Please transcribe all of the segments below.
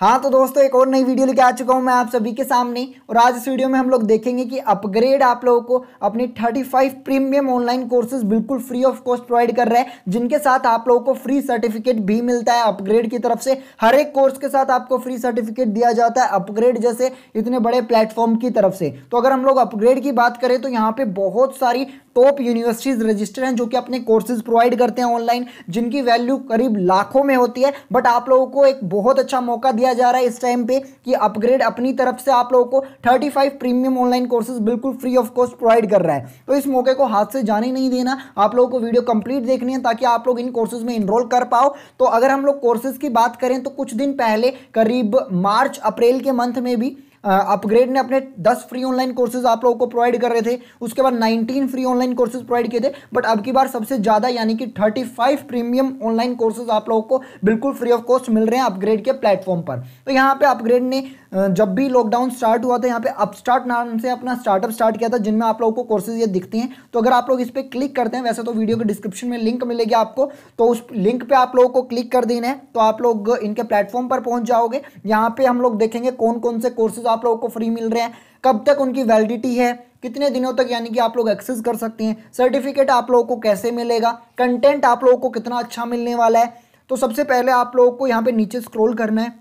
हाँ तो दोस्तों एक और नई वीडियो लेके आ चुका हूँ मैं आप सभी के सामने और आज इस वीडियो में हम लोग देखेंगे कि अपग्रेड आप लोगों को अपनी 35 प्रीमियम ऑनलाइन कोर्सेज बिल्कुल फ्री ऑफ कॉस्ट प्रोवाइड कर रहे हैं जिनके साथ आप लोगों को फ्री सर्टिफिकेट भी मिलता है अपग्रेड की तरफ से हर एक कोर्स के साथ आपको फ्री सर्टिफिकेट दिया जाता है अपग्रेड जैसे इतने बड़े प्लेटफॉर्म की तरफ से तो अगर हम लोग अपग्रेड की बात करें तो यहाँ पर बहुत सारी टॉप यूनिवर्सिटीज रजिस्टर हैं जो कि अपने कोर्सेज प्रोवाइड करते हैं ऑनलाइन जिनकी वैल्यू करीब लाखों में होती है बट आप लोगों को एक बहुत अच्छा मौका दिया दिया जा रहा है इस टाइम पे कि अपग्रेड अपनी तरफ से आप लोगों को 35 प्रीमियम ऑनलाइन कोर्सेज बिल्कुल फ्री ऑफ कॉस्ट प्रोवाइड कर रहा है तो इस मौके को हाथ से जाने नहीं देना आप लोगों को वीडियो कंप्लीट देखनी है ताकि आप लोग इन कोर्सेज में इनरोल कर पाओ तो अगर हम लोग कोर्सेज की बात करें तो कुछ दिन पहले करीब मार्च अप्रैल के मंथ में भी अपग्रेड ने अपने दस फ्री ऑनलाइन कोर्सेज आप लोगों को प्रोवाइड कर रहे थे उसके बाद 19 फ्री ऑनलाइन कोर्सेज प्रोवाइड किए थे बट अब की बार सबसे ज़्यादा यानी कि thirty five premium online courses आप लोगों को बिल्कुल फ्री ऑफ कॉस्ट मिल रहे हैं अपग्रेड के प्लेटफॉर्म पर तो यहाँ पे अपग्रेड ने जब भी लॉकडाउन स्टार्ट हुआ था यहाँ पे अपस्टार्ट नाम से अपना स्टार्टअप स्टार्ट किया था जिनमें आप लोगों को कोर्सेज ये दिखते हैं तो अगर आप लोग इस पर क्लिक करते हैं वैसे तो वीडियो के डिस्क्रिप्शन में लिंक मिलेगी आपको तो उस लिंक पे आप लोगों को क्लिक कर देना है तो आप लोग इनके प्लेटफॉर्म पर पहुंच जाओगे यहाँ पे हम लोग देखेंगे कौन कौन से कोर्सेज तो आप लोगों को फ्री मिल रहे हैं कब तक उनकी वैलिडिटी है कितने दिनों तक यानी कि आप लोग एक्सेस कर सकते हैं सर्टिफिकेट आप लोगों को कैसे मिलेगा कंटेंट आप लोगों को कितना अच्छा मिलने वाला है तो सबसे पहले आप लोगों को यहाँ पे नीचे स्क्रॉल करना है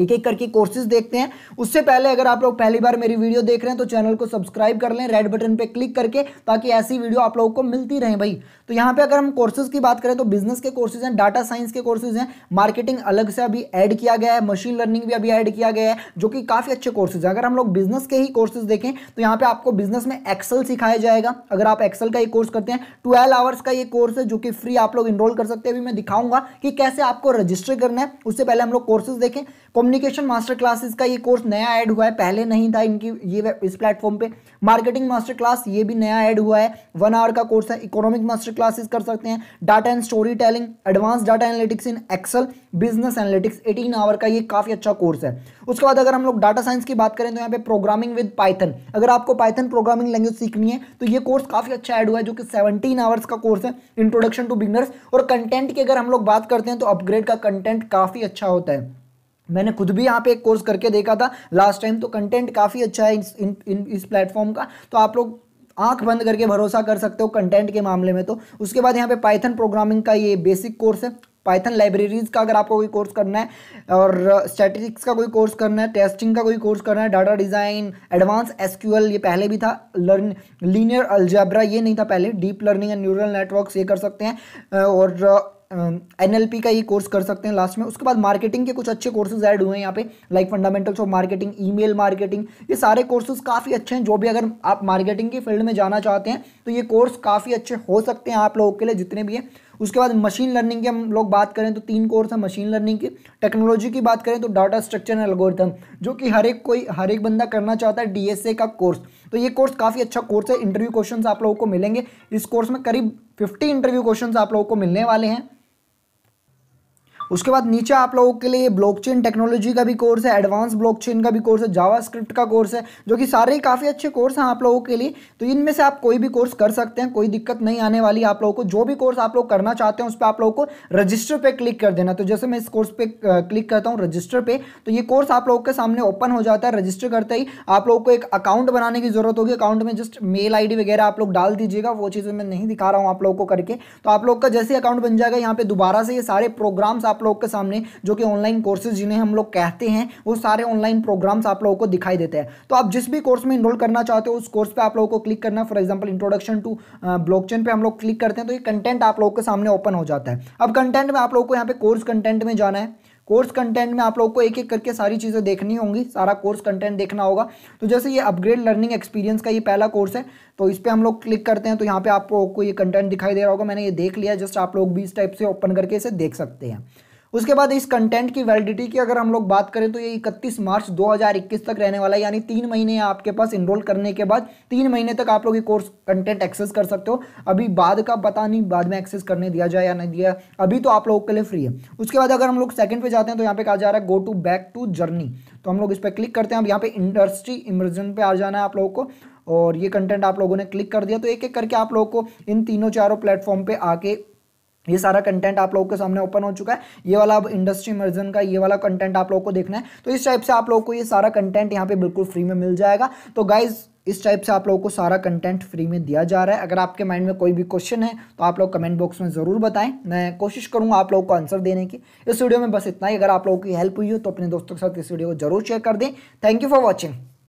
एक एक करके कोर्सेज देखते हैं उससे पहले अगर आप लोग पहली बार मेरी वीडियो देख रहे हैं तो चैनल को सब्सक्राइब कर लें रेड बटन पे क्लिक करके ताकि ऐसी वीडियो आप लोगों को मिलती रहे भाई तो यहाँ पे अगर हम कोर्सेज की बात करें तो बिजनेस के कोर्सेज हैं डाटा साइंस के कोर्सेज हैं मार्केटिंग अलग से अभी ऐड किया गया है मशीन लर्निंग भी अभी ऐड किया गया है जो कि काफ़ी अच्छे कोर्सेज हैं अगर हम लोग बिजनेस के ही कोर्सेज देखें तो यहाँ पे आपको बिजनेस में एक्सल सिखाया जाएगा अगर आप एक्सल का ये कोर्स करते हैं ट्वेल्व आवर्स का ये कोर्स है जो कि फ्री आप लोग इनरोल कर सकते हैं अभी मैं दिखाऊंगा कि कैसे आपको रजिस्टर करना है उससे पहले हम लोग कोर्सेज देखें कम्युनिकेशन मास्टर क्लासेस का ये कोर्स नया ऐड हुआ है पहले नहीं था इनकी ये इस प्लेटफॉर्म पे मार्केटिंग मास्टर क्लास ये भी नया ऐड हुआ है वन आवर का कोर्स है इकोनॉमिक मास्टर क्लासेस कर सकते हैं data and storytelling advance data analytics in excel business analytics eighteen hour का ये काफ़ी अच्छा कोर्स है उसके बाद अगर हम लोग डाटा साइंस की बात करें तो यहाँ पे प्रोग्रामिंग विद पाइथन अगर आपको पाइथन प्रोग्रामिंग लैंग्वेज सीखनी है तो ये कोर्स काफ़ी अच्छा ऐड हुआ है जो कि सेवनटीन आवर्स का कोर्स है इंट्रोडक्शन टू बिगनर्स और कंटेंट की अगर हम लोग बात करते हैं तो अपग्रेड का कंटेंट काफ़ी अच्छा होता है मैंने खुद भी यहाँ पे एक कोर्स करके देखा था लास्ट टाइम तो कंटेंट काफ़ी अच्छा है इस इन, इन इस प्लेटफॉर्म का तो आप लोग आंख बंद करके भरोसा कर सकते हो कंटेंट के मामले में तो उसके बाद यहाँ पे पाइथन प्रोग्रामिंग का ये बेसिक कोर्स है पाइथन लाइब्रेरीज़ का अगर आपको कोई कोर्स करना है और स्टैटिस्टिक्स का कोई कोर्स करना है टेस्टिंग का कोई कोर्स करना है डाटा डिज़ाइन एडवांस एसक्यूएल ये पहले भी था लर्न लीनियर अल्जैब्रा ये नहीं था पहले deep learning and neural networks ये कर सकते हैं और एनएलपी का ये कोर्स कर सकते हैं लास्ट में उसके बाद मार्केटिंग के कुछ अच्छे कोर्सेज ऐड हुए हैं यहाँ पे like fundamentals of marketing email marketing ये सारे कोर्सेज काफ़ी अच्छे हैं जो भी अगर आप मार्केटिंग की फील्ड में जाना चाहते हैं तो ये कोर्स काफ़ी अच्छे हो सकते हैं आप लोगों के लिए जितने भी हैं उसके बाद मशीन लर्निंग की हम लोग बात करें तो तीन कोर्स है मशीन लर्निंग की टेक्नोलॉजी की बात करें तो डाटा स्ट्रक्चर एंड एल्गोरिथम जो कि हर एक कोई हर एक बंदा करना चाहता है डीएसए का कोर्स तो ये कोर्स काफ़ी अच्छा कोर्स है इंटरव्यू क्वेश्चन आप लोगों को मिलेंगे इस कोर्स में करीब फिफ्टी इंटरव्यू क्वेश्चन आप लोगों को मिलने वाले हैं उसके बाद नीचे आप लोगों के लिए ब्लॉकचेन टेक्नोलॉजी का भी कोर्स है एडवांस ब्लॉकचेन का भी कोर्स है जावा का कोर्स है जो कि सारे काफ़ी अच्छे कोर्स हैं आप लोगों के लिए तो इनमें से आप कोई भी कोर्स कर सकते हैं कोई दिक्कत नहीं आने वाली आप लोगों को जो भी कोर्स आप लोग करना चाहते हैं उस पर आप लोगों को रजिस्टर पर क्लिक कर देना तो जैसे मैं इस कोर्स पर क्लिक करता हूँ रजिस्टर पर तो ये कोर्स आप लोगों के सामने ओपन हो जाता है रजिस्टर करते ही आप लोगों को एक अकाउंट बनाने की ज़रूरत होगी अकाउंट में जस्ट मेल आई वगैरह आप लोग डाल दीजिएगा वो चीज़ें मैं नहीं दिखा रहा हूँ आप लोगों को करके तो आप लोग का जैसे अकाउंट बन जाएगा यहाँ पे दोबारा से ये सारे प्रोग्राम्स आप आप लोग के सामने जो कि ऑनलाइन कोर्सेज जिन्हें हम लोग कहते हैं वो सारे ऑनलाइन प्रोग्राम्स आप लोगों को दिखाई देते हैं तो आप जिस भी कोर्स में इनरोल करना चाहते हो उस कोर्स पर आप लोगों को क्लिक करना for example introduction to blockchain हम लोग क्लिक करते हैं तो ये कंटेंट आप लोगों के सामने ओपन हो जाता है अब कंटेंट में आप लोगों को यहाँ पे कोर्स कंटेंट में जाना है कोर्स कंटेंट में आप लोगों को एक एक करके सारी चीज़ें देखनी होंगी सारा कोर्स कंटेंट देखना होगा तो जैसे ये अपग्रेड लर्निंग एक्सपीरियंस का ये पहला कोर्स है तो इस पर हम लोग क्लिक करते हैं तो यहाँ पे आपको ये कंटेंट दिखाई दे रहा होगा मैंने ये देख लिया जस्ट आप लोग भी इस टाइप से ओपन करके इसे देख सकते हैं उसके बाद इस कंटेंट की वैलिडिटी की अगर हम लोग बात करें तो ये इकतीस मार्च 2021 तक रहने वाला है यानी तीन महीने आपके पास इनरोल करने के बाद तीन महीने तक आप लोग ये कोर्स कंटेंट एक्सेस कर सकते हो अभी बाद का पता नहीं बाद में एक्सेस करने दिया जाए या नहीं दिया अभी तो आप लोगों के लिए फ्री है उसके बाद अगर हम लोग सेकंड पे जाते हैं तो यहाँ पे कहा जा रहा है go to back to journey तो हम लोग इस पर क्लिक करते हैं अब यहाँ पे इंडस्ट्री इमरजन पे आ जाना है आप लोगों को और ये कंटेंट आप लोगों ने क्लिक कर दिया तो एक एक करके आप लोगों को इन तीनों चारों प्लेटफॉर्म पे आके ये सारा कंटेंट आप लोगों के सामने ओपन हो चुका है ये वाला अब इंडस्ट्री मर्जन का ये वाला कंटेंट आप लोगों को देखना है तो इस टाइप से आप लोगों को ये सारा कंटेंट यहाँ पे बिल्कुल फ्री में मिल जाएगा तो गाइज इस टाइप से आप लोगों को सारा कंटेंट फ्री में दिया जा रहा है अगर आपके माइंड में कोई भी क्वेश्चन है तो आप लोग कमेंट बॉक्स में ज़रूर बताएं मैं कोशिश करूंगा आप लोगों को आंसर देने की इस वीडियो में बस इतना ही अगर आप लोगों की हेल्प हुई हो तो अपने दोस्तों के साथ इस वीडियो को जरूर शेयर कर दें थैंक यू फॉर वॉचिंग